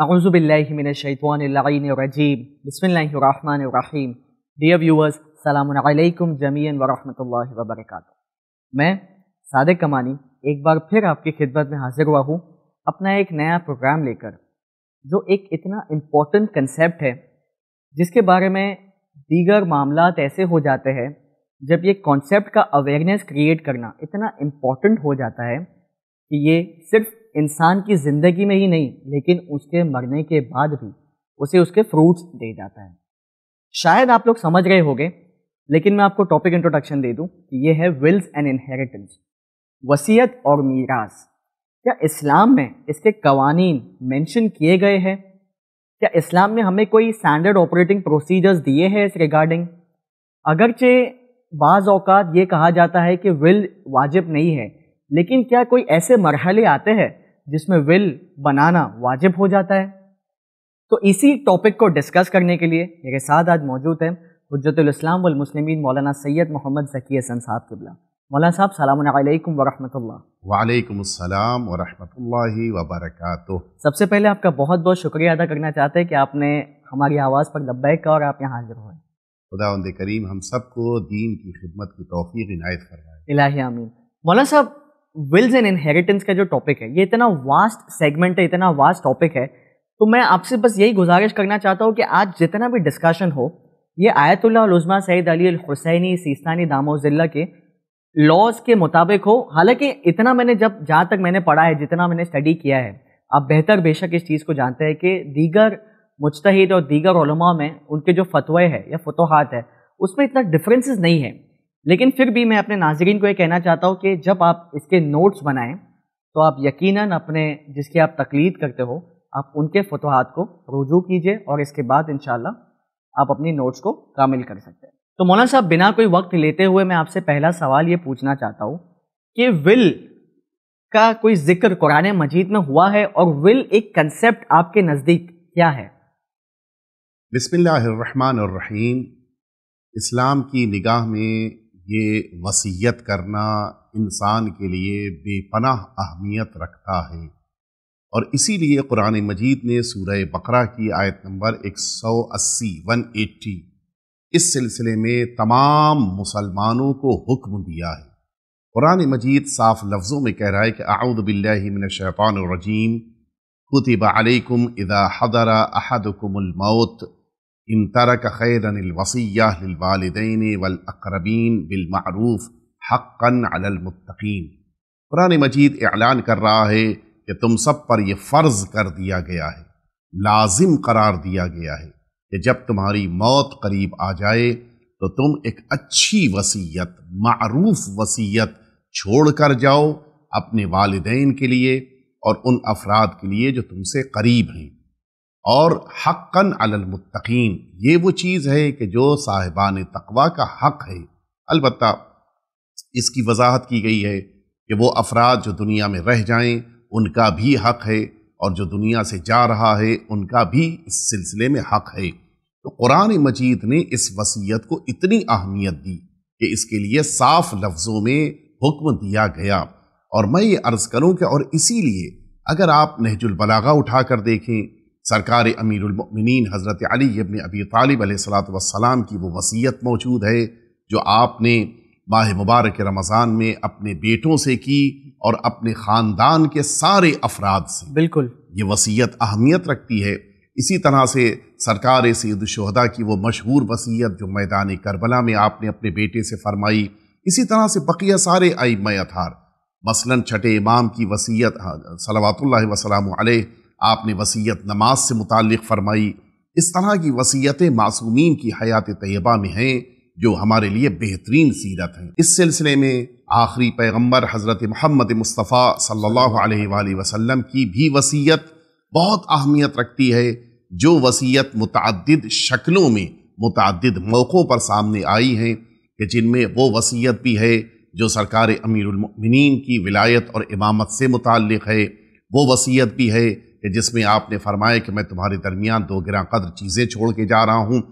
अज़ुबिल्लाशवानरजीम बसमीम dear viewers सलामकुम जमीन वरहमल वबरक मैं सादिक कमानी एक बार फिर आपकी खिदमत में हाजिर हुआ हूँ अपना एक नया प्रोग्राम लेकर जो एक इतना इम्पोर्टेंट कंसेप्ट है जिसके बारे में दीगर मामला ऐसे हो जाते हैं जब ये कॉन्सेप्ट का अवेयरनेस क्रिएट करना इतना इम्पॉर्टेंट हो जाता है कि ये सिर्फ इंसान की ज़िंदगी में ही नहीं लेकिन उसके मरने के बाद भी उसे उसके फ्रूट्स दे जाता है शायद आप लोग समझ गए होंगे लेकिन मैं आपको टॉपिक इंट्रोडक्शन दे दूं कि ये है विल्स एंड इनहेरिटेंस वसीयत और मीरास क्या इस्लाम में इसके कवानीन मेंशन किए गए हैं क्या इस्लाम ने हमें कोई स्टैंडर्ड ऑपरेटिंग प्रोसीजर्स दिए हैं इस रिगार्डिंग अगरचे बाज़ अवकात ये कहा जाता है कि विल वाजिब नहीं है लेकिन क्या कोई ऐसे मरहले आते हैं जिसमें विल बनाना वाजिब हो जाता है तो इसी टॉपिक को डिस्कस करने के लिए मेरे साथ आज मौजूद हैं हजतुल इस्लाम वल मुस्लिमीन मौलाना सैयद मोहम्मद जकी हसन साहब किबला मौलाना साहब सलाम अलैकुम वरहमतुल्लाह वालेकुम अस्सलाम वरहमतुल्लाहि वबरकातुह सबसे पहले आपका बहुत बहुत शुक्रिया अदा करना चाहते हैं कि आपने हमारी आवाज़ पर लब्बै का और आप यहाँ हाजिर हुए खुदा करीम हम सबको दीन की खिदमत की तोफ़ी इनायत करवाए इलाही आमीन मौलाना साहब विल्स एंड इनहेरिटेंस का जो टॉपिक है ये इतना वास्ट सेगमेंट है इतना वास्ट टॉपिक है तो मैं आपसे बस यही गुजारिश करना चाहता हूँ कि आज जितना भी डिस्कशन हो ये आयतुल्ला उजमा सैद अली हुसैनी सीस्तानी दामोजिल्ला के लॉज के मुताबिक हो हालांकि इतना मैंने जब जहाँ तक मैंने पढ़ा है जितना मैंने स्टडी किया है आप बेहतर बेशक इस चीज़ को जानते हैं कि दीगर मुजतहिद और दीगर में उनके जो फतवे हैं या फतोहत है उसमें इतना डिफरेंसेस नहीं है लेकिन फिर भी मैं अपने नाजरीन को ये कहना चाहता हूँ कि जब आप इसके नोट्स बनाएं तो आप यकीनन अपने जिसकी आप तकलीद करते हो आप उनके फतवाहत को रुजू कीजिए और इसके बाद इन आप अपनी नोट्स को कामिल कर सकते हैं तो मौलाना साहब बिना कोई वक्त लेते हुए मैं आपसे पहला सवाल ये पूछना चाहता हूँ कि विल का कोई जिक्र कुरान मजीद में हुआ है और विल एक कंसेप्ट आपके नज़दीक क्या है बिस्मिल्लाहिर्रहमानिर्रहीम इस्लाम की निगाह में ये वसीयत करना इंसान के लिए बेपनाह अहमियत रखता है और इसीलिए कुरान मजीद ने सूरह बकरा की आयत नंबर 180 180 इस सिलसिले में तमाम मुसलमानों को हुक्म दिया है कुरान मजीद साफ लफ्ज़ों में कह रहा है कि आउदबिल्लिमिनशैपानरजीम कुतब अलकुम इदा हदरा अहदकुमत इन तरक खैरनवसीवालदेन वलअरबीन बिलमरूफ़ हक़न अलमतकीन कुरान मजीद ऐलान कर रहा है कि तुम सब पर यह फ़र्ज़ कर दिया गया है लाजिम करार दिया गया है कि जब तुम्हारी मौत करीब आ जाए तो तुम एक अच्छी वसीयत मरूफ वसीयत छोड़ कर जाओ अपने वालदेन के लिए और उन अफराद के लिए जो तुमसे करीब हैं और हक़न अलमुत्तकीन ये वो चीज़ है कि जो साहिबान तकवा का हक़ है अलबत् इसकी वजाहत की गई है कि वो अफराद जो दुनिया में रह जाएं उनका भी हक़ है और जो दुनिया से जा रहा है उनका भी इस सिलसिले में हक़ है तो कुरान मजीद ने इस वसीयत को इतनी अहमियत दी कि इसके लिए साफ लफ्ज़ों में हुक्म दिया गया और मैं ये अर्ज़ करूँ कि और इसीलिए अगर आप नहजुलबलागा उठा कर देखें सरकार अमीरमिन हज़रत अली इबन अबी तालिब सलाम की वो वसीयत मौजूद है जो आपने माह मुबारक रमज़ान में अपने बेटों से की और अपने ख़ानदान के सारे अफराद से बिल्कुल ये वसीयत अहमियत रखती है इसी तरह से सरकार सैद शहदा की वो मशहूर वसीयत जो मैदान करबला में आपने अपने बेटे से फरमाई इसी तरह से बकिया सारे आई मैथार मसलन छठे इमाम की वसीयत हाँ, सलावात वसलाम आपने वसीयत नमाज से मुतक़ फरमाई इस तरह की वसीयतें मासूमीन की हयात तयबा में हैं जो हमारे लिए बेहतरीन सीरत हैं इस सिलसिले में आखिरी पैगम्बर हज़रत महमद मुस्तफ़ा सल्लल्लाहु अलैहि वसल्लम की भी वसीयत बहुत अहमियत रखती है जो वसीयत मतदद शक्लों में मुतद मौक़ों पर सामने आई हैं कि जिनमें वो वसीयत भी है जो सरकार अमीरमिन की विलायत और इमामत से मुतक़ है वो वसीयत भी है कि जिसमें आपने फरमाया कि मैं तुम्हारे दरमियान दो गिरा कदर चीज़ें छोड़ के जा रहा हूँ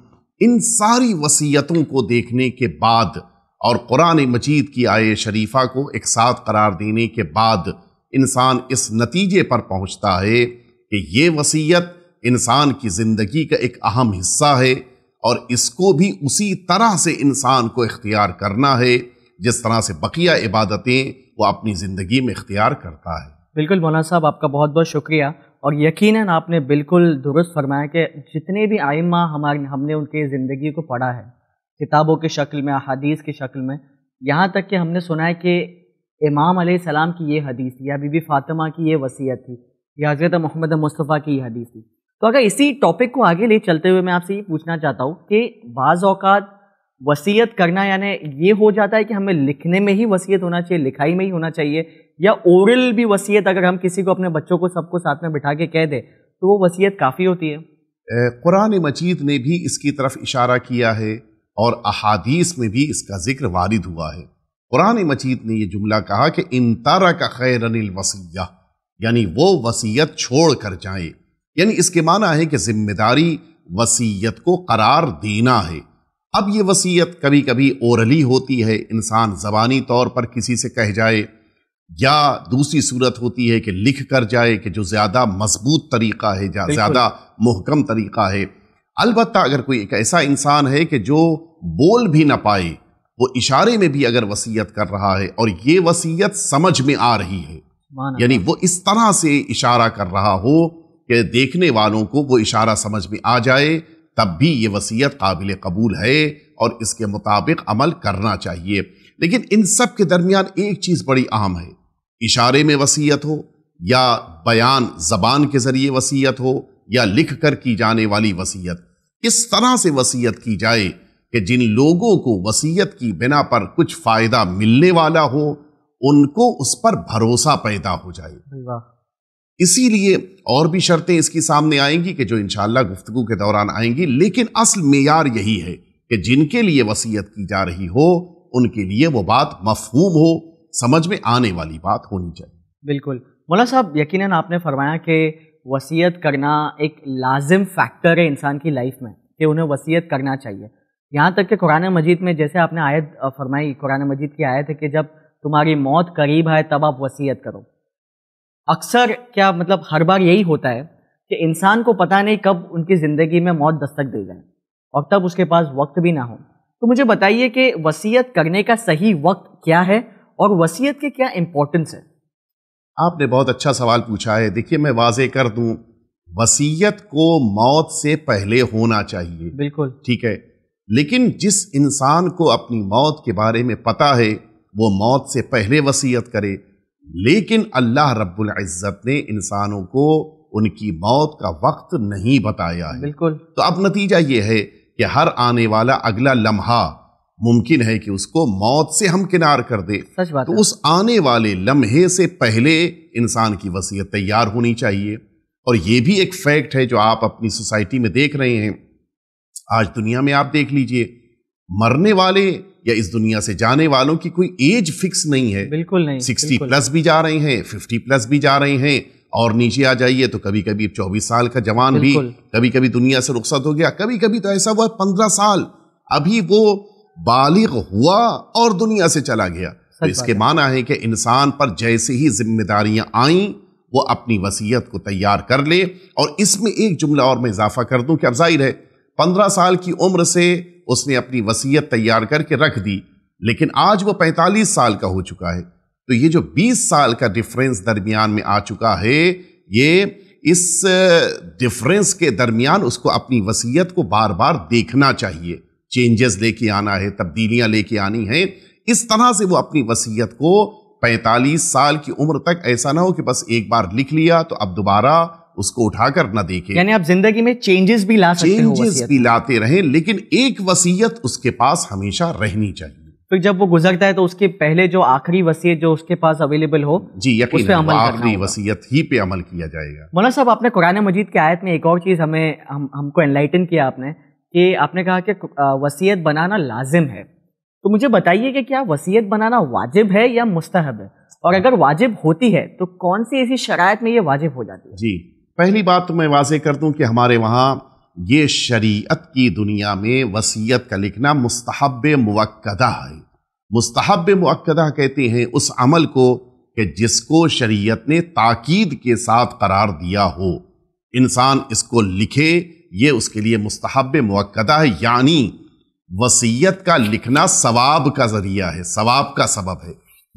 इन सारी वसीयतों को देखने के बाद और कुरान मजीद की आय शरीफा को एक साथ करार देने के बाद इंसान इस नतीजे पर पहुँचता है कि ये वसीयत इंसान की ज़िंदगी का एक अहम हिस्सा है और इसको भी उसी तरह से इंसान को इख्तियार करना है जिस तरह से बकिया इबादतें वो अपनी ज़िंदगी में इख्तियार करता है बिल्कुल मौलाना साहब आपका बहुत बहुत शुक्रिया और यकीनन आपने बिल्कुल दुरुस्त फरमाया कि जितने भी आइमा हमारे हमने उनके ज़िंदगी को पढ़ा है किताबों की शक्ल में अदीस की शक्ल में यहाँ तक कि हमने सुना है कि इमाम सलाम की ये हदीस थी या बीबी फातिमा की ये वसीयत थी या हज़रत मोहम्मद मुस्तफ़ा की ये हदीस थी तो अगर इसी टॉपिक को आगे ले चलते हुए मैं आपसे ये पूछना चाहता हूँ कि बाज़ अवत वसीयत करना यानी ये हो जाता है कि हमें लिखने में ही वसीयत होना चाहिए लिखाई में ही होना चाहिए या ओरल भी वसीयत अगर हम किसी को अपने बच्चों को सबको साथ में बिठा के कह दें तो वो वसीयत काफ़ी होती है कुरान मजीद ने भी इसकी तरफ इशारा किया है और अहादीस में भी इसका जिक्र वारिद हुआ है कुरान मजीद ने यह जुमला कहा कि इंतारा का खैर अनिल वसीया यानी वो वसीयत छोड़ कर जाए यानी इसके माना है कि जिम्मेदारी वसीयत को करार देना है अब ये वसीयत कभी कभी ओरली होती है इंसान ज़बानी तौर पर किसी से कह जाए या दूसरी सूरत होती है कि लिख कर जाए कि जो ज़्यादा मजबूत तरीक़ा है या ज़्यादा महकम तरीक़ा है अलबत् अगर कोई एक ऐसा इंसान है कि जो बोल भी ना पाए वो इशारे में भी अगर वसीयत कर रहा है और ये वसीयत समझ में आ रही है यानी वो इस तरह से इशारा कर रहा हो कि देखने वालों को वो इशारा समझ में आ जाए तब भी ये वसीयत काबिल कबूल है और इसके मुताबिक अमल करना चाहिए लेकिन इन सब के दरमियान एक चीज़ बड़ी अहम है इशारे में वसीयत हो या बयान जबान के ज़रिए वसीयत हो या लिख कर की जाने वाली वसीयत इस तरह से वसीयत की जाए कि जिन लोगों को वसीयत की बिना पर कुछ फ़ायदा मिलने वाला हो उनको उस पर भरोसा पैदा हो जाए इसीलिए और भी शर्तें इसकी सामने आएंगी कि जो इनशाला गुफ्तु के दौरान आएंगी लेकिन असल मैार यही है कि जिनके लिए वसीयत की जा रही हो उनके लिए वो बात मफहूम हो समझ में आने वाली बात होनी चाहिए बिल्कुल मौला साहब यकीनन आपने फरमाया कि वसीयत करना एक लाजिम फैक्टर है इंसान की लाइफ में कि उन्हें वसीयत करना चाहिए यहाँ तक कि कुरान मजीद में जैसे आपने आयत फरमाई कुरान मजीद की आयत है कि जब तुम्हारी मौत करीब है तब आप वसीयत करो अक्सर क्या मतलब हर बार यही होता है कि इंसान को पता नहीं कब उनकी ज़िंदगी में मौत दस्तक दे जाए और तब उसके पास वक्त भी ना हो तो मुझे बताइए कि वसीयत करने का सही वक्त क्या है और वसीयत के क्या इम्पोर्टेंस है आपने बहुत अच्छा सवाल पूछा है देखिए मैं वाजे कर दूं वसीयत को मौत से पहले होना चाहिए बिल्कुल ठीक है लेकिन जिस इंसान को अपनी मौत के बारे में पता है वो मौत से पहले वसीयत करे लेकिन अल्लाह रब्बुल इज़्ज़त ने इंसानों को उनकी मौत का वक्त नहीं बताया है बिल्कुल तो अब नतीजा ये है कि हर आने वाला अगला लम्हा मुमकिन है कि उसको मौत से हम किनार कर दे सच बात तो उस आने वाले लम्हे से पहले इंसान की वसीयत तैयार होनी चाहिए और ये भी एक फैक्ट है जो आप अपनी सोसाइटी में देख रहे हैं आज दुनिया में आप देख लीजिए मरने वाले या इस दुनिया से जाने वालों की कोई एज फिक्स नहीं है बिल्कुल नहीं सिक्सटी प्लस भी जा रहे हैं फिफ्टी प्लस भी जा रहे हैं और नीचे आ जाइए तो कभी कभी चौबीस साल का जवान भी कभी कभी दुनिया से रुखसत हो गया कभी कभी तो ऐसा हुआ पंद्रह साल अभी वो बालिग हुआ और दुनिया से चला गया तो इसके माना है कि इंसान पर जैसे ही जिम्मेदारियां आई वो अपनी वसीयत को तैयार कर ले और इसमें एक जुमला और मैं इजाफा कर दूं कि अब जाहिर है पंद्रह साल की उम्र से उसने अपनी वसीयत तैयार करके रख दी लेकिन आज वो पैंतालीस साल का हो चुका है तो ये जो बीस साल का डिफरेंस दरमियान में आ चुका है ये इस डिफरेंस के दरमियान उसको अपनी वसीयत को बार बार देखना चाहिए चेंजेस लेके आना है तब्दीलियां लेके आनी है इस तरह से वो अपनी वसीयत को 45 साल की उम्र तक ऐसा ना हो कि बस एक बार लिख लिया तो अब दोबारा उसको उठाकर ना देखे यानी आप जिंदगी में चेंजेस भी ला सकते चेंजेस भी लाते रहें लेकिन एक वसीयत उसके पास हमेशा रहनी चाहिए तो जब वो गुजरता है तो उसके पहले जो आखिरी वसीयत जो उसके पास अवेलेबल हो जी यकीन आखिरी वसीयत ही पे अमल किया जाएगा मौलाना साहब आपने कुरान मजीद की आयत में एक और चीज़ हमें हम हमको एनलाइटन किया आपने कि आपने कहा कि वसीयत बनाना लाजिम है तो मुझे बताइए कि क्या वसीयत बनाना वाजिब है या मुस्तहब है और अगर वाजिब होती है तो कौन सी ऐसी शरात में ये वाजिब हो जाती है जी पहली बात तो मैं वाजे कर दूं कि हमारे वहाँ ये शरीयत की दुनिया में वसीयत का लिखना मुस्तहब मुक्दा है मुस्तहब मुक्दा कहते हैं उस अमल को कि जिसको शरीयत ने ताकीद के साथ करार दिया हो इंसान इसको लिखे ये उसके लिए मुस्तहब मुक्दा है यानी वसीयत का लिखना सवाब का ज़रिया है सवाब का सबब है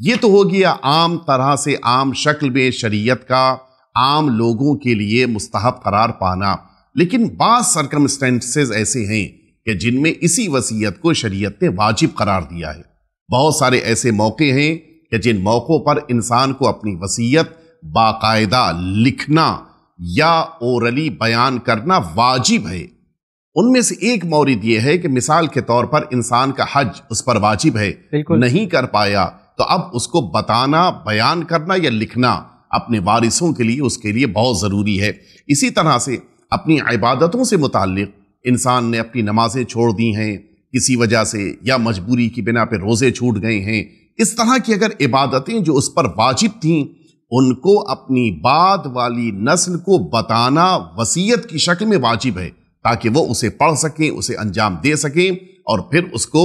ये तो हो गया आम तरह से आम शक्ल में शरीयत का आम लोगों के लिए मुस्तहब करार पाना लेकिन बाद सरकमस्टेंसेज ऐसे हैं कि जिनमें इसी वसीयत को शरीयत ने वाजिब करार दिया है बहुत सारे ऐसे मौके हैं कि जिन मौक़ों पर इंसान को अपनी वसीयत बाकायदा लिखना या ओरली बयान करना वाजिब है उनमें से एक मौरद यह है कि मिसाल के तौर पर इंसान का हज उस पर वाजिब है नहीं कर पाया तो अब उसको बताना बयान करना या लिखना अपने वारिसों के लिए उसके लिए बहुत ज़रूरी है इसी तरह से अपनी इबादतों से मुतल इंसान ने अपनी नमाज़ें छोड़ दी हैं किसी वजह से या मजबूरी की बिना पर रोज़े छूट गए हैं इस तरह की अगर इबादतें जो उस पर वाजिब थीं उनको अपनी बाद वाली नस्ल को बताना वसीयत की शक्ल में वाजिब है ताकि वो उसे पढ़ सकें उसे अंजाम दे सकें और फिर उसको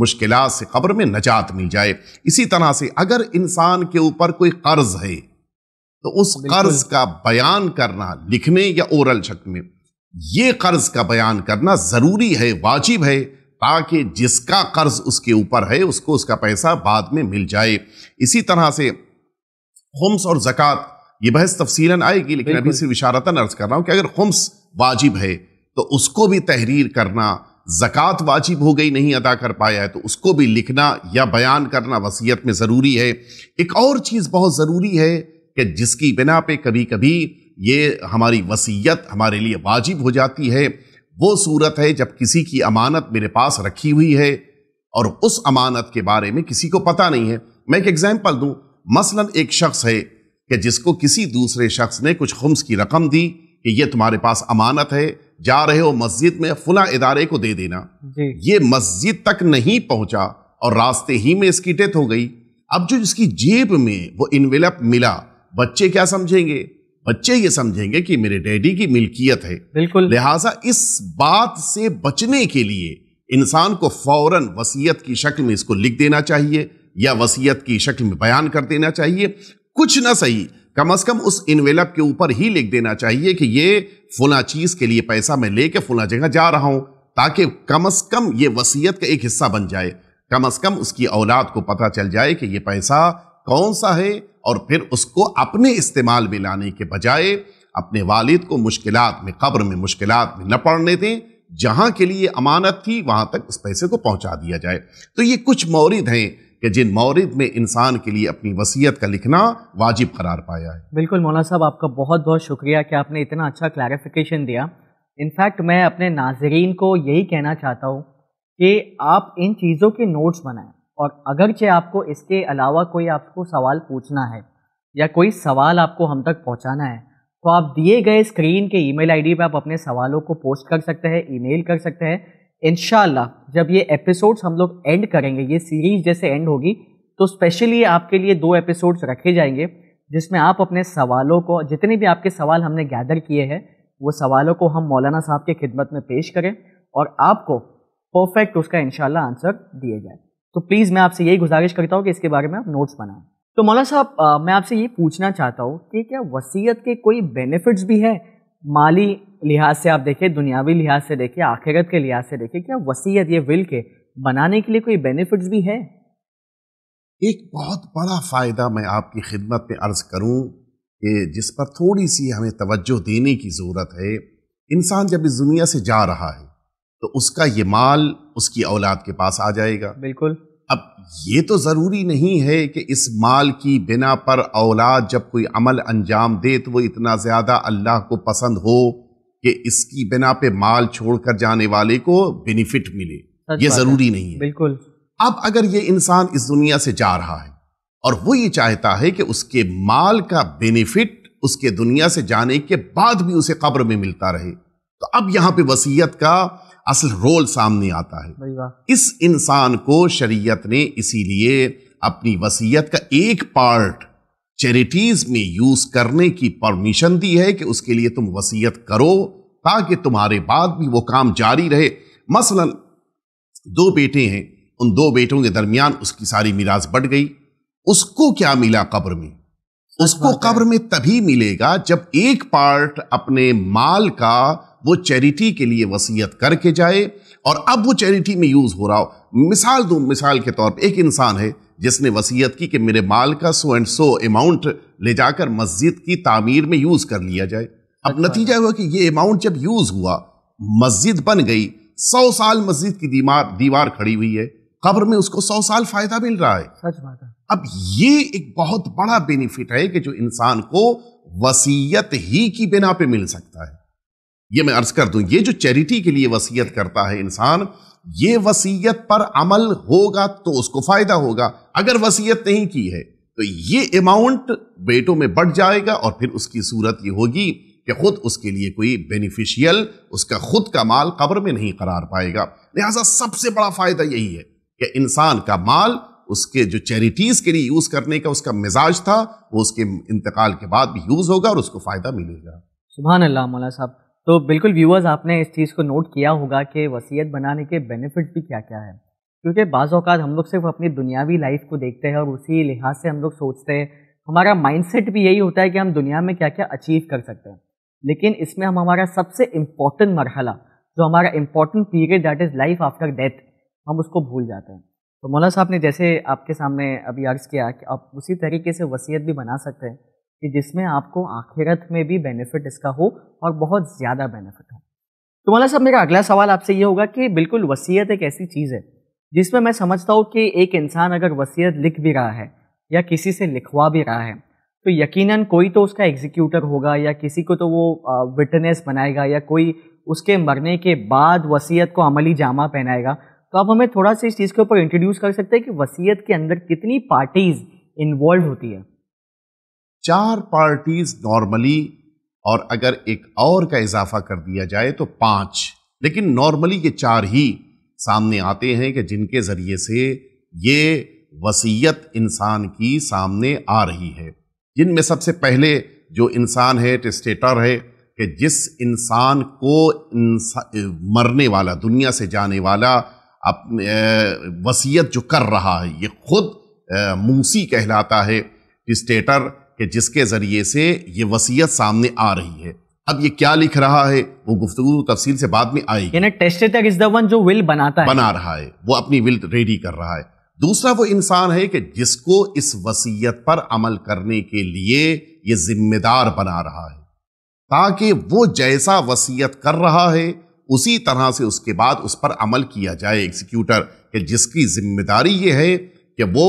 मुश्किल से खबर में नजात मिल जाए इसी तरह से अगर इंसान के ऊपर कोई कर्ज है तो उस कर्ज का बयान करना लिखने या ओरल शक में ये कर्ज का बयान करना ज़रूरी है वाजिब है ताकि जिसका कर्ज उसके ऊपर है उसको उसका पैसा बाद में मिल जाए इसी तरह से खम्स और ज़क़़त ये बहस तफसीला आएगी लेकिन अभी सिर्फ इशारतन अर्ज कर रहा हूँ कि अगर खम्स वाजिब है तो उसको भी तहरीर करना ज़क़़त वाजिब हो गई नहीं अदा कर पाया है तो उसको भी लिखना या बयान करना वसीयत में ज़रूरी है एक और चीज़ बहुत ज़रूरी है कि जिसकी बिना पे कभी कभी ये हमारी वसीयत हमारे लिए वाजिब हो जाती है वो सूरत है जब किसी की अमानत मेरे पास रखी हुई है और उस अमानत के बारे में किसी को पता नहीं है मैं एक एग्जाम्पल दूं मसलन एक शख्स है कि जिसको किसी दूसरे शख्स ने कुछ खम्स की रकम दी कि ये तुम्हारे पास अमानत है जा रहे हो मस्जिद में फुला इदारे को दे देना ये मस्जिद तक नहीं पहुंचा और रास्ते ही में इसकी डेथ हो गई अब जो इसकी जेब में वो इनवेलप मिला बच्चे क्या समझेंगे बच्चे ये समझेंगे कि मेरे डैडी की मिल्कियत है बिल्कुल लिहाजा इस बात से बचने के लिए इंसान को फौरन वसीयत की शक्ल में इसको लिख देना चाहिए या वसीयत की शक्ल में बयान कर देना चाहिए कुछ ना सही कम अज कम उस इनवेलप के ऊपर ही लिख देना चाहिए कि ये फुला चीज के लिए पैसा मैं लेके फुला जगह जा रहा हूं ताकि कम अज कम ये वसीयत का एक हिस्सा बन जाए कम अज कम उसकी औलाद को पता चल जाए कि ये पैसा कौन सा है और फिर उसको अपने इस्तेमाल में लाने के बजाय अपने वालिद को मुश्किल में कब्र में मुश्किल में न पड़ने दें जहाँ के लिए अमानत थी वहाँ तक उस पैसे को पहुँचा दिया जाए तो ये कुछ मौरद हैं कि जिन मौरद में इंसान के लिए अपनी वसीयत का लिखना वाजिब करार पाया है बिल्कुल मौना साहब आपका बहुत बहुत शुक्रिया कि आपने इतना अच्छा क्लैरिफिकेशन दिया इनफैक्ट मैं अपने नाजरीन को यही कहना चाहता हूँ कि आप इन चीज़ों के नोट्स बनाएं और अगरचे आपको इसके अलावा कोई आपको सवाल पूछना है या कोई सवाल आपको हम तक पहुंचाना है तो आप दिए गए स्क्रीन के ईमेल आईडी पर आप अपने सवालों को पोस्ट कर सकते हैं ईमेल कर सकते हैं इन जब ये एपिसोड्स हम लोग एंड करेंगे ये सीरीज जैसे एंड होगी तो स्पेशली आपके लिए दो एपिसोड्स रखे जाएंगे जिसमें आप अपने सवालों को जितने भी आपके सवाल हमने गैदर किए हैं वो सवालों को हम मौलाना साहब की खिदमत में पेश करें और आपको परफेक्ट उसका इनशाला आंसर दिए जाए तो प्लीज़ मैं आपसे यही गुजारिश करता हूँ कि इसके बारे में आप नोट्स बनाएं तो मौला साहब मैं आपसे ये पूछना चाहता हूँ कि क्या वसीयत के कोई बेनिफिट्स भी है माली लिहाज से आप देखें दुनियावी लिहाज से देखें आखिरत के लिहाज से देखें क्या वसीयत ये विल के बनाने के लिए कोई बेनिफिट्स भी है एक बहुत बड़ा फ़ायदा मैं आपकी खिदमत में अर्ज़ करूँ कि जिस पर थोड़ी सी हमें तवज्जो देने की ज़रूरत है इंसान जब इस दुनिया से जा रहा है तो उसका ये माल उसकी औलाद के पास आ जाएगा बिल्कुल अब ये तो ज़रूरी नहीं है कि इस माल की बिना पर औलाद जब कोई अमल अंजाम दे तो वो इतना ज़्यादा अल्लाह को पसंद हो कि इसकी बिना पे माल छोड़कर जाने वाले को बेनिफिट मिले ये ज़रूरी है। नहीं है बिल्कुल अब अगर ये इंसान इस दुनिया से जा रहा है और वो ये चाहता है कि उसके माल का बेनिफिट उसके दुनिया से जाने के बाद भी उसे कब्र में मिलता रहे तो अब यहां पे वसीयत का असल रोल सामने आता है इस इंसान को शरीयत ने इसीलिए अपनी वसीयत का एक पार्ट चैरिटीज में यूज करने की परमिशन दी है कि उसके लिए तुम वसीयत करो ताकि तुम्हारे बाद भी वो काम जारी रहे मसलन दो बेटे हैं उन दो बेटों के दरमियान उसकी सारी मिराज बढ़ गई उसको क्या मिला कब्र में उसको कब्र में तभी मिलेगा जब एक पार्ट अपने माल का वो चैरिटी के लिए वसीयत करके जाए और अब वो चैरिटी में यूज़ हो रहा हो मिसाल दूँ मिसाल के तौर पर एक इंसान है जिसने वसीयत की कि मेरे माल का सो एंड सो अमाउंट ले जाकर मस्जिद की तामीर में यूज़ कर लिया जाए अब अच्छा। नतीजा हुआ कि ये अमाउंट जब यूज़ हुआ मस्जिद बन गई सौ साल मस्जिद की दीवार दीवार खड़ी हुई है कब्र में उसको सौ साल फायदा मिल रहा है सच बात है अब ये एक बहुत बड़ा बेनिफिट है कि जो इंसान को वसीयत ही की बिना पे मिल सकता है ये मैं अर्ज कर दूं ये जो चैरिटी के लिए वसीयत करता है इंसान ये वसीयत पर अमल होगा तो उसको फायदा होगा अगर वसीयत नहीं की है तो ये अमाउंट बेटों में बढ़ जाएगा और फिर उसकी सूरत ये होगी कि खुद उसके लिए कोई बेनिफिशियल उसका खुद का माल कब्र में नहीं करार पाएगा लिहाजा सबसे बड़ा फायदा यही है कि इंसान का माल उसके जो चैरिटीज के लिए यूज करने का उसका मिजाज था वो उसके इंतकाल के बाद भी यूज होगा और उसको फायदा मिलेगा सुबह अल्लाह मौला साहब तो बिल्कुल व्यूअर्स आपने इस चीज़ को नोट किया होगा कि वसीयत बनाने के बेनिफिट भी क्या क्या है क्योंकि बाज़ अवत हम लोग सिर्फ अपनी दुनियावी लाइफ को देखते हैं और उसी लिहाज से हम लोग सोचते हैं हमारा माइंडसेट भी यही होता है कि हम दुनिया में क्या क्या अचीव कर सकते हैं लेकिन इसमें हम हमारा सबसे इम्पॉर्टेंट मरहला जो हमारा important period that is life after death हम उसको भूल जाते हैं तो मौला साहब ने जैसे आपके सामने अभी अर्ज़ किया कि आप उसी तरीके से वसीयत भी बना सकते हैं कि जिसमें आपको आखिरत में भी बेनिफिट इसका हो और बहुत ज़्यादा बेनिफिट हो तो मौला साहब मेरा अगला सवाल आपसे ये होगा कि बिल्कुल वसीयत एक ऐसी चीज़ है जिसमें मैं समझता हूँ कि एक इंसान अगर वसीयत लिख भी रहा है या किसी से लिखवा भी रहा है तो यकीनन कोई तो उसका एग्जीक्यूटर होगा या किसी को तो वो विटनेस बनाएगा या कोई उसके मरने के बाद वसीयत को अमली जामा पहनाएगा तो आप हमें थोड़ा सा इस चीज़ के ऊपर इंट्रोड्यूस कर सकते हैं कि वसीयत के अंदर कितनी पार्टीज़ इन्वॉल्व होती है चार पार्टीज नॉर्मली और अगर एक और का इजाफा कर दिया जाए तो पांच लेकिन नॉर्मली ये चार ही सामने आते हैं कि जिनके ज़रिए से ये वसीयत इंसान की सामने आ रही है जिनमें सबसे पहले जो इंसान है टेस्टेटर है कि जिस इंसान को इंसा, मरने वाला दुनिया से जाने वाला अपने वसीयत जो कर रहा है ये खुद मूसी कहलाता है टेस्टेटर कि जिसके ज़रिए से ये वसीयत सामने आ रही है अब ये क्या लिख रहा है वो गुफ्तु तफसील से बाद में आएगी टेस्ट जो विल बनाता है बना रहा है वो अपनी विल रेडी कर रहा है दूसरा वो इंसान है कि जिसको इस वसीयत पर अमल करने के लिए ये जिम्मेदार बना रहा है ताकि वो जैसा वसीयत कर रहा है उसी तरह से उसके बाद उस पर अमल किया जाए एग्जीक्यूटर कि जिसकी जिम्मेदारी ये है कि वो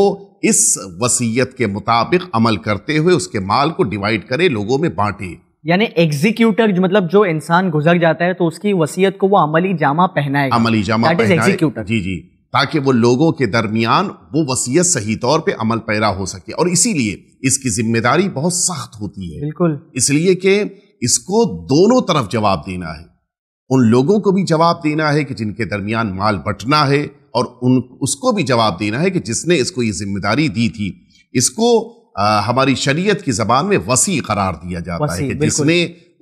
इस वसीयत के मुताबिक अमल करते हुए उसके माल को डिवाइड करे लोगों में बांटे यानी एग्जीक्यूटर मतलब जो इंसान गुजर जाता है तो उसकी वसीयत को वो अमली जामा पहनाए अमली जामा एग्जीक्यूटर जी जी ताकि वो लोगों के दरमियान वो वसीयत सही तौर पे अमल पैरा हो सके और इसीलिए इसकी जिम्मेदारी बहुत सख्त होती है बिल्कुल इसलिए कि इसको दोनों तरफ जवाब देना है उन लोगों को भी जवाब देना है कि जिनके दरमियान माल बटना है और उन उसको भी जवाब देना है कि जिसने इसको ये जिम्मेदारी दी थी इसको आ, हमारी शरीयत की जबान में वसी करार दिया जाता है कि जिसने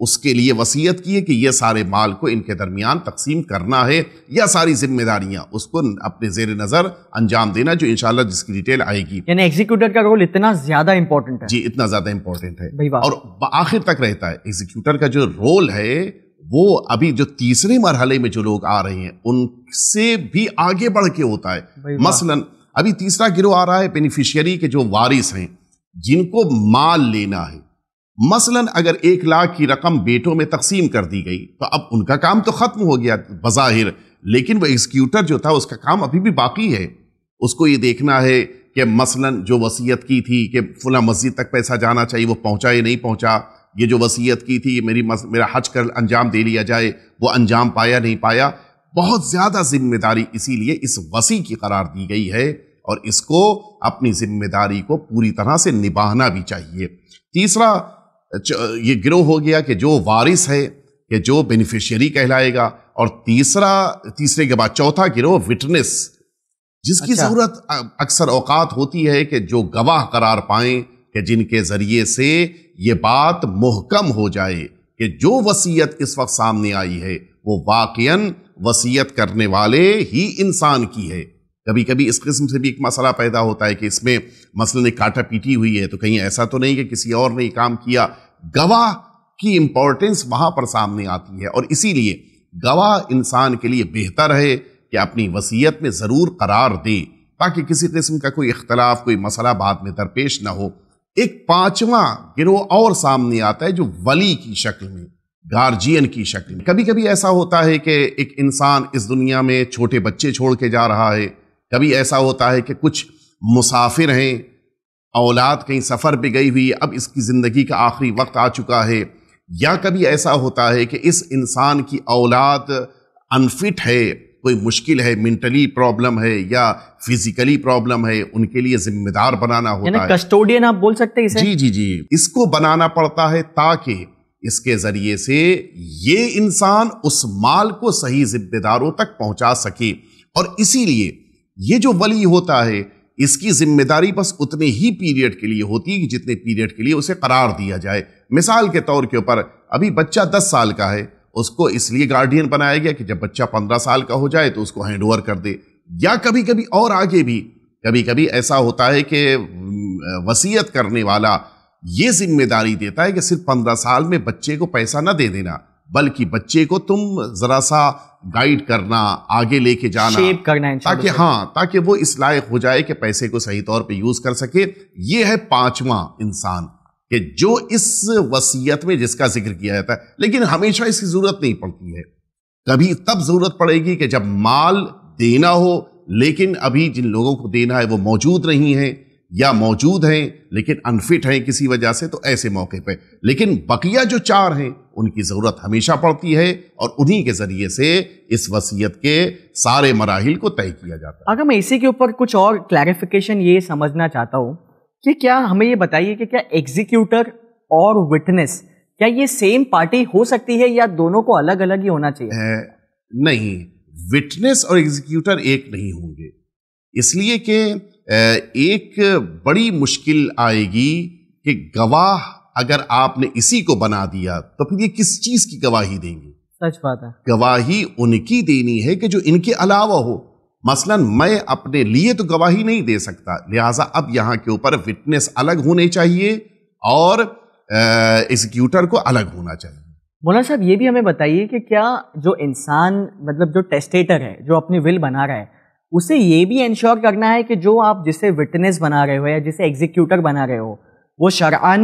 उसके लिए वसीयत की है कि यह सारे माल को इनके दरमियान तकसीम करना है या सारी जिम्मेदारियां उसको अपने जेर नज़र अंजाम देना जो इंशाल्लाह जिसकी डिटेल आएगी यानी एग्जीक्यूटर का रोल इतना ज़्यादा इंपॉर्टेंट है जी इतना ज़्यादा इम्पोर्टेंट है और आखिर तक रहता है एग्जीक्यूटर का जो रोल है वो अभी जो तीसरे मरहले में जो लोग आ रहे हैं उनसे भी आगे बढ़ के होता है मसलन अभी तीसरा गिरोह आ रहा है बेनिफिशियरी के जो वारिस हैं जिनको माल लेना है मसलन अगर एक लाख की रकम बेटों में तकसीम कर दी गई तो अब उनका काम तो ख़त्म हो गया बज़ाहिर लेकिन वह एग्जीक्यूटर जो था उसका काम अभी भी बाकी है उसको ये देखना है कि मसलन जो वसीयत की थी कि फुला मस्जिद तक पैसा जाना चाहिए वो पहुँचा या नहीं पहुँचा ये जो वसीयत की थी मेरी मेरा हज कर अंजाम दे लिया जाए वो अंजाम पाया नहीं पाया बहुत ज़्यादा जिम्मेदारी इसीलिए इस वसी की करार दी गई है और इसको अपनी जिम्मेदारी को पूरी तरह से निभाना भी चाहिए तीसरा ये गिरोह हो गया कि जो वारिस है कि जो बेनिफिशियरी कहलाएगा और तीसरा तीसरे के बाद चौथा गिरोह विटनेस जिसकी अच्छा। ज़रूरत अक्सर औकात होती है कि जो गवाह करार पाएं कि जिनके ज़रिए से ये बात मुहकम हो जाए कि जो वसीयत इस वक्त सामने आई है वो वाकयन वसीयत करने वाले ही इंसान की है कभी कभी इस किस्म से भी एक मसला पैदा होता है कि इसमें मसलन ने काटा पीटी हुई है तो कहीं ऐसा तो नहीं कि किसी और ने काम किया गवाह की इंपॉर्टेंस वहाँ पर सामने आती है और इसीलिए गवाह इंसान के लिए बेहतर है कि अपनी वसीयत में ज़रूर करार दे ताकि किसी किस्म का कोई इख्तलाफ कोई मसला बाद में दरपेश ना हो एक पांचवा गिरोह और सामने आता है जो वली की शक्ल में गार्जियन की शक्ल में कभी कभी ऐसा होता है कि एक इंसान इस दुनिया में छोटे बच्चे छोड़ के जा रहा है कभी ऐसा होता है कि कुछ मुसाफिर हैं औलाद कहीं सफ़र पे गई हुई अब इसकी ज़िंदगी का आखिरी वक्त आ चुका है या कभी ऐसा होता है कि इस इंसान की औलाद अनफिट है कोई मुश्किल है मेंटली प्रॉब्लम है या फिजिकली प्रॉब्लम है उनके लिए जिम्मेदार बनाना होता है कस्टोडियन आप बोल सकते हैं इसे? जी जी जी इसको बनाना पड़ता है ताकि इसके जरिए से ये इंसान उस माल को सही जिम्मेदारों तक पहुंचा सके और इसीलिए ये जो वली होता है इसकी जिम्मेदारी बस उतने ही पीरियड के लिए होती है कि जितने पीरियड के लिए उसे करार दिया जाए मिसाल के तौर के ऊपर अभी बच्चा दस साल का है उसको इसलिए गार्डियन बनाया गया कि जब बच्चा पंद्रह साल का हो जाए तो उसको हैंड ओवर कर दे या कभी कभी और आगे भी कभी कभी ऐसा होता है कि वसीयत करने वाला ये जिम्मेदारी देता है कि सिर्फ पंद्रह साल में बच्चे को पैसा ना दे देना बल्कि बच्चे को तुम जरा सा गाइड करना आगे लेके जाना शेप करना ताकि हाँ ताकि वो इस लायक हो जाए कि पैसे को सही तौर पे यूज कर सके ये है पांचवा इंसान कि जो इस वसीयत में जिसका जिक्र किया जाता है लेकिन हमेशा इसकी जरूरत नहीं पड़ती है कभी तब जरूरत पड़ेगी कि जब माल देना हो लेकिन अभी जिन लोगों को देना है वो मौजूद नहीं है या मौजूद हैं लेकिन अनफिट हैं किसी वजह से तो ऐसे मौके पे लेकिन बकिया जो चार हैं उनकी ज़रूरत हमेशा पड़ती है और उन्हीं के ज़रिए से इस वसीयत के सारे मराहल को तय किया जाता है अगर मैं इसी के ऊपर कुछ और क्लैरिफिकेशन ये समझना चाहता हूँ कि क्या हमें ये बताइए कि क्या एग्जीक्यूटर और विटनेस क्या ये सेम पार्टी हो सकती है या दोनों को अलग अलग ही होना चाहिए नहीं विटनेस और एग्जीक्यूटर एक नहीं होंगे इसलिए कि एक बड़ी मुश्किल आएगी कि गवाह अगर आपने इसी को बना दिया तो फिर ये किस चीज की गवाही देंगे सच बात है गवाही उनकी देनी है कि जो इनके अलावा हो मसलन मैं अपने लिए तो गवाही नहीं दे सकता लिहाजा अब यहाँ के ऊपर विटनेस अलग होने चाहिए और एग्जीक्यूटर को अलग होना चाहिए मौलाना साहब ये भी हमें बताइए कि क्या जो इंसान मतलब जो टेस्टेटर है जो अपनी विल बना रहा है उसे ये भी इंश्योर करना है कि जो आप जिसे विटनेस बना रहे हो या जिसे एग्जीक्यूटर बना रहे हो वो शरान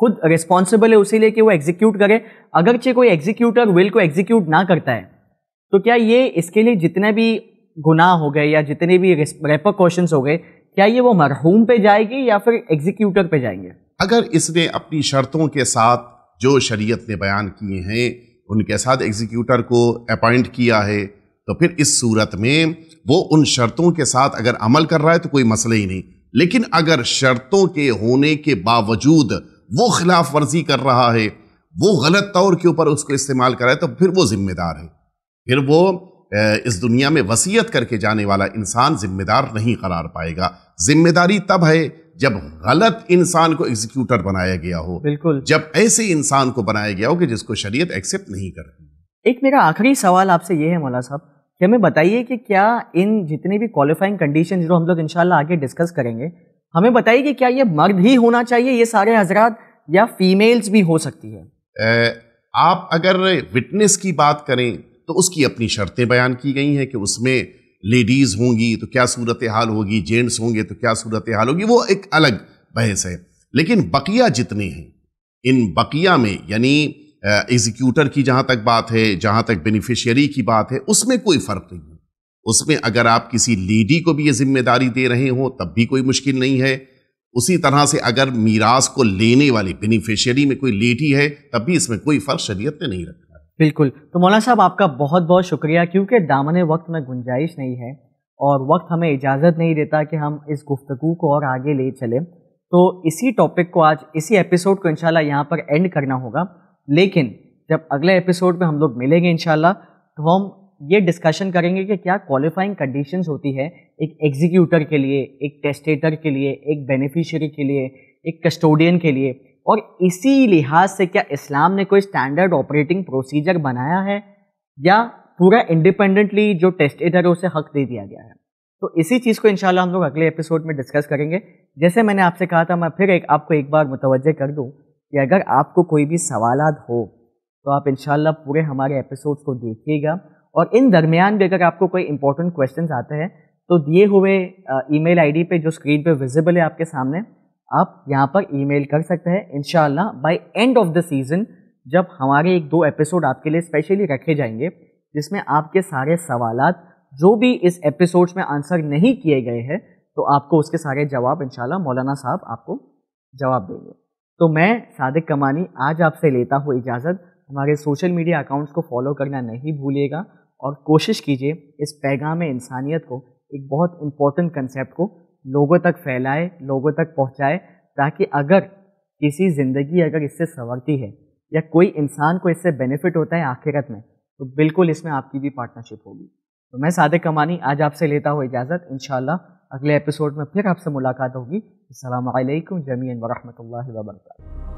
खुद रिस्पॉन्सिबल है उसी लिए कि वो एग्जीक्यूट करे अगरचे कोई एग्जीक्यूटर विल को एग्जीक्यूट ना करता है तो क्या ये इसके लिए जितने भी गुनाह हो गए या जितने भी रेपर क्वेश्चन हो गए क्या ये वो मरहूम पे जाएगी या फिर एग्जीक्यूटर पे जाएंगे अगर इसने अपनी शर्तों के साथ जो शरीयत ने बयान किए हैं उनके साथ एग्जीक्यूटर को अपॉइंट किया है तो फिर इस सूरत में वो उन शर्तों के साथ अगर अमल कर रहा है तो कोई मसला ही नहीं लेकिन अगर शर्तों के होने के बावजूद वो खिलाफ वर्जी कर रहा है वो गलत तौर के ऊपर उसको इस्तेमाल कर रहा है तो फिर वो जिम्मेदार है फिर वो इस दुनिया में वसीयत करके जाने वाला इंसान जिम्मेदार नहीं करार पाएगा जिम्मेदारी तब है जब गलत इंसान को एग्जीक्यूटर बनाया गया हो बिल्कुल जब ऐसे इंसान को बनाया गया हो कि जिसको शरीयत एक्सेप्ट नहीं कर रही एक मेरा आखिरी सवाल आपसे ये है मौला साहब कि हमें बताइए कि क्या इन जितनी भी क्वालिफाइंग कंडीशन जो हम लोग इनशाला आगे डिस्कस करेंगे हमें बताइए कि क्या ये मर्द ही होना चाहिए ये सारे हजरात या फीमेल्स भी हो सकती है आप अगर विटनेस की बात करें तो उसकी अपनी शर्तें बयान की गई हैं कि उसमें लेडीज़ होंगी तो क्या सूरत हाल होगी जेंट्स होंगे तो क्या सूरत हाल होगी वो एक अलग बहस है लेकिन बकिया जितने हैं इन बकिया में यानी एग्जीक्यूटर की जहाँ तक बात है जहाँ तक बेनिफिशियरी की बात है उसमें कोई फ़र्क नहीं है उसमें अगर आप किसी लेडी को भी ये जिम्मेदारी दे रहे हो तब भी कोई मुश्किल नहीं है उसी तरह से अगर मीरास को लेने वाली बेनिफिशियरी में कोई लेडी है तब भी इसमें कोई फ़र्क शरीय ने नहीं रखा बिल्कुल तो मौलाना साहब आपका बहुत बहुत शुक्रिया क्योंकि दामन वक्त में गुंजाइश नहीं है और वक्त हमें इजाज़त नहीं देता कि हम इस गुफ्तु को और आगे ले चलें तो इसी टॉपिक को आज इसी एपिसोड को इनशाला यहाँ पर एंड करना होगा लेकिन जब अगले एपिसोड में हम लोग मिलेंगे इनशाला तो हम ये डिस्कशन करेंगे कि क्या क्वालिफाइंग कंडीशन होती है एक एग्जीक्यूटर के लिए एक टेस्टेटर के लिए एक बेनिफिशियरी के लिए एक कस्टोडियन के लिए और इसी लिहाज से क्या इस्लाम ने कोई स्टैंडर्ड ऑपरेटिंग प्रोसीजर बनाया है या पूरा इंडिपेंडेंटली जो टेस्टेटर है उसे हक दे दिया गया है तो इसी चीज़ को इंशाल्लाह हम लोग अगले एपिसोड में डिस्कस करेंगे जैसे मैंने आपसे कहा था मैं फिर एक आपको एक बार मुतवजह कर दूँ कि अगर आपको कोई भी सवाल हो तो आप इन पूरे हमारे एपिसोड्स को देखिएगा और इन दरमियान भी अगर आपको कोई इंपॉर्टेंट क्वेश्चन आते हैं तो दिए हुए ईमेल आईडी पे जो स्क्रीन पे विजिबल है आपके सामने आप यहाँ पर ईमेल कर सकते हैं in by end of the season जब हमारे एक दो एपिसोड आपके लिए स्पेशली रखे जाएंगे जिसमें आपके सारे सवाल जो भी इस एपिसोड में आंसर नहीं किए गए हैं तो आपको उसके सारे जवाब इन मौलाना साहब आपको जवाब देंगे तो मैं सादिक कमानी आज आपसे लेता हूँ इजाज़त हमारे सोशल मीडिया अकाउंट्स को फॉलो करना नहीं भूलिएगा और कोशिश कीजिए इस पैगाम इंसानियत को एक बहुत इम्पोर्टेंट कंसेप्ट को लोगों तक फैलाए लोगों तक पहुंचाए ताकि अगर किसी ज़िंदगी अगर इससे संवरती है या कोई इंसान को इससे बेनिफिट होता है आखिरत में तो बिल्कुल इसमें आपकी भी पार्टनरशिप होगी तो मैं सादे कमानी आज आपसे लेता हूँ इजाज़त इन अगले एपिसोड में फिर आपसे मुलाकात होगी अल्लाम जमीन वरहमल वर्का